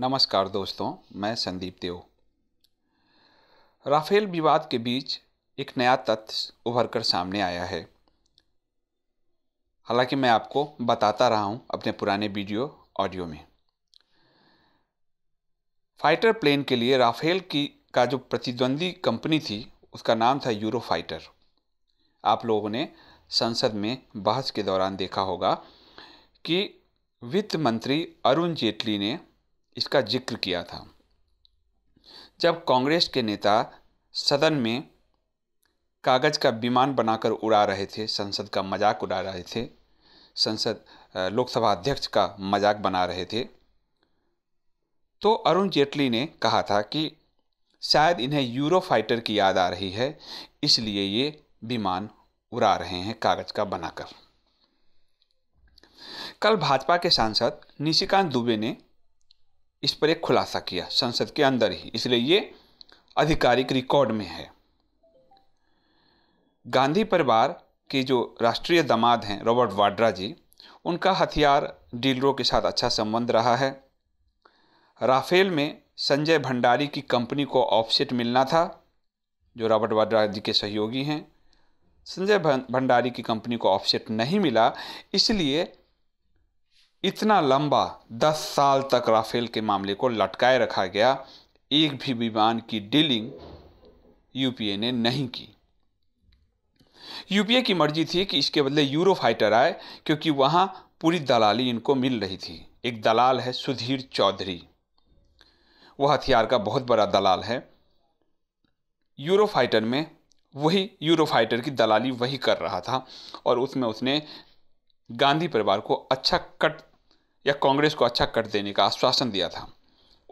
नमस्कार दोस्तों मैं संदीप देव राफेल विवाद के बीच एक नया तथ्य उभर कर सामने आया है हालांकि मैं आपको बताता रहा हूं अपने पुराने वीडियो ऑडियो में फाइटर प्लेन के लिए राफेल की का जो प्रतिद्वंदी कंपनी थी उसका नाम था यूरो फाइटर आप लोगों ने संसद में बहस के दौरान देखा होगा कि वित्त मंत्री अरुण जेटली ने इसका जिक्र किया था जब कांग्रेस के नेता सदन में कागज़ का विमान बनाकर उड़ा रहे थे संसद का मजाक उड़ा रहे थे संसद लोकसभा अध्यक्ष का मजाक बना रहे थे तो अरुण जेटली ने कहा था कि शायद इन्हें यूरो फाइटर की याद आ रही है इसलिए ये विमान उड़ा रहे हैं कागज़ का बनाकर कल भाजपा के सांसद निशिकांत दुबे ने इस पर एक खुलासा किया संसद के अंदर ही इसलिए ये आधिकारिक रिकॉर्ड में है गांधी परिवार के जो राष्ट्रीय दामाद हैं रॉबर्ट वाड्रा जी उनका हथियार डीलरों के साथ अच्छा संबंध रहा है राफेल में संजय भंडारी की कंपनी को ऑफसेट मिलना था जो रॉबर्ट वाड्रा जी के सहयोगी हैं संजय भंडारी की कंपनी को ऑफसेट नहीं मिला इसलिए इतना लंबा दस साल तक राफेल के मामले को लटकाए रखा गया एक भी विमान की डीलिंग यूपीए ने नहीं की यूपीए की मर्जी थी कि इसके बदले यूरो फाइटर आए क्योंकि वहां पूरी दलाली इनको मिल रही थी एक दलाल है सुधीर चौधरी वह हथियार का बहुत बड़ा दलाल है यूरो फाइटर में वही यूरो फाइटर की दलाली वही कर रहा था और उसमें उसने गांधी परिवार को अच्छा कट या कांग्रेस को अच्छा कट देने का आश्वासन दिया था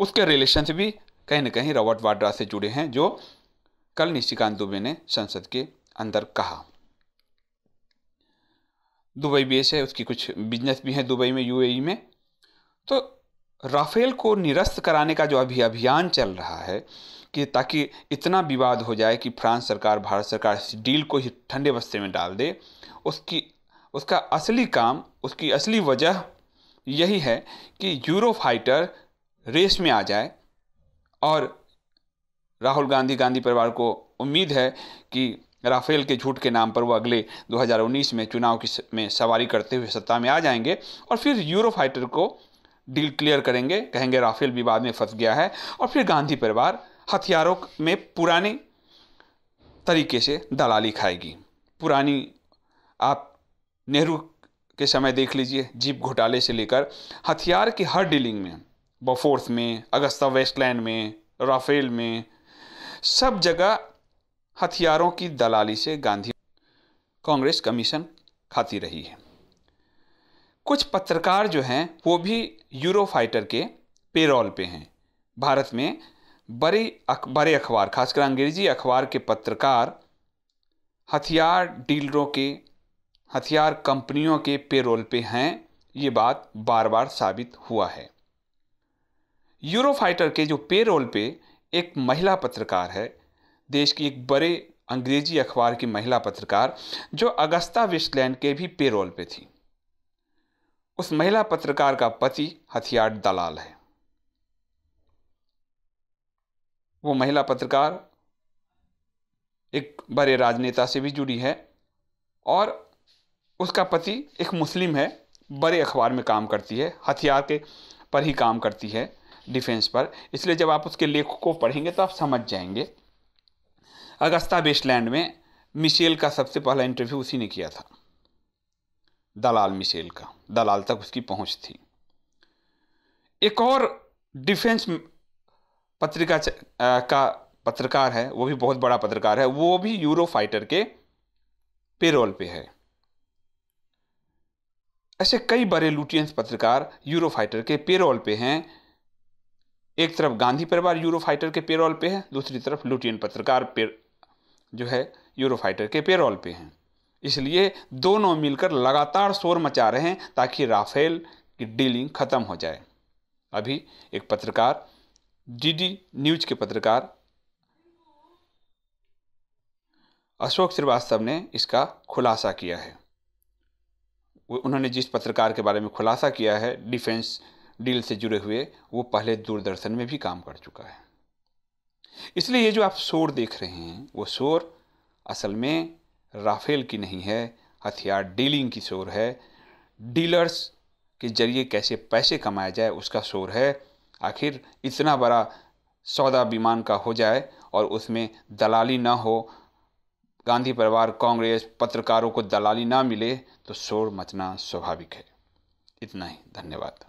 उसके रिलेशन से भी कहीं ना कहीं रॉबर्ट वाड्रा से जुड़े हैं जो कल निशिकांत दुबे ने संसद के अंदर कहा दुबई बेस है उसकी कुछ बिजनेस भी है दुबई में यूएई e में तो राफेल को निरस्त कराने का जो अभी अभियान चल रहा है कि ताकि इतना विवाद हो जाए कि फ्रांस सरकार भारत सरकार इस डील को ही ठंडे बस्ते में डाल दे उसकी उसका असली काम उसकी असली वजह यही है कि यूरो फाइटर रेस में आ जाए और राहुल गांधी गांधी परिवार को उम्मीद है कि राफेल के झूठ के नाम पर वो अगले 2019 में चुनाव की में सवारी करते हुए सत्ता में आ जाएंगे और फिर यूरो फाइटर को डील क्लियर करेंगे कहेंगे राफेल विवाद में फंस गया है और फिर गांधी परिवार हथियारों में पुराने तरीके से दलाली खाएगी पुरानी आप नेहरू के समय देख लीजिए जीप घोटाले से लेकर हथियार की हर डीलिंग में बफोर्स में अगस्ता वेस्टलैंड में राफेल में सब जगह हथियारों की दलाली से गांधी कांग्रेस कमीशन खाती रही है कुछ पत्रकार जो हैं वो भी यूरो फाइटर के पेरोल पे हैं भारत में बड़े बड़े अखबार खासकर अंग्रेजी अखबार के पत्रकार हथियार डीलरों के हथियार कंपनियों के पेरोल पे हैं ये बात बार बार साबित हुआ है यूरोफाइटर के जो पेरोल पे एक महिला पत्रकार है देश की एक बड़े अंग्रेजी अखबार की महिला पत्रकार जो अगस्ता वेस्टलैंड के भी पेरोल पे थी उस महिला पत्रकार का पति हथियार दलाल है वो महिला पत्रकार एक बड़े राजनेता से भी जुड़ी है और उसका पति एक मुस्लिम है बड़े अखबार में काम करती है हथियार के पर ही काम करती है डिफेंस पर इसलिए जब आप उसके लेख को पढ़ेंगे तो आप समझ जाएंगे अगस्ता वेस्टलैंड में मिशेल का सबसे पहला इंटरव्यू उसी ने किया था दलाल मिशेल का दलाल तक उसकी पहुंच थी एक और डिफेंस पत्रिका का पत्रकार है वो भी बहुत बड़ा पत्रकार है वो भी यूरो फाइटर के पेरोल पे है ऐसे कई बड़े लुटियंस पत्रकार यूरोफाइटर के पेरोल पे हैं एक तरफ गांधी परिवार यूरोफाइटर के पेरोल पे है दूसरी तरफ लुटियन पत्रकार पे जो है यूरोफाइटर के पेरोल पे हैं इसलिए दोनों मिलकर लगातार शोर मचा रहे हैं ताकि राफेल की डीलिंग ख़त्म हो जाए अभी एक पत्रकार डीडी न्यूज के पत्रकार अशोक श्रीवास्तव ने इसका खुलासा किया है उन्होंने जिस पत्रकार के बारे में खुलासा किया है डिफेंस डील से जुड़े हुए वो पहले दूरदर्शन में भी काम कर चुका है इसलिए ये जो आप शोर देख रहे हैं वो शोर असल में राफेल की नहीं है हथियार डीलिंग की शोर है डीलर्स के जरिए कैसे पैसे कमाया जाए उसका शोर है आखिर इतना बड़ा सौदा विमान का हो जाए और उसमें दलाली ना हो गांधी परिवार कांग्रेस पत्रकारों को दलाली ना मिले तो शोर मचना स्वाभाविक है इतना ही धन्यवाद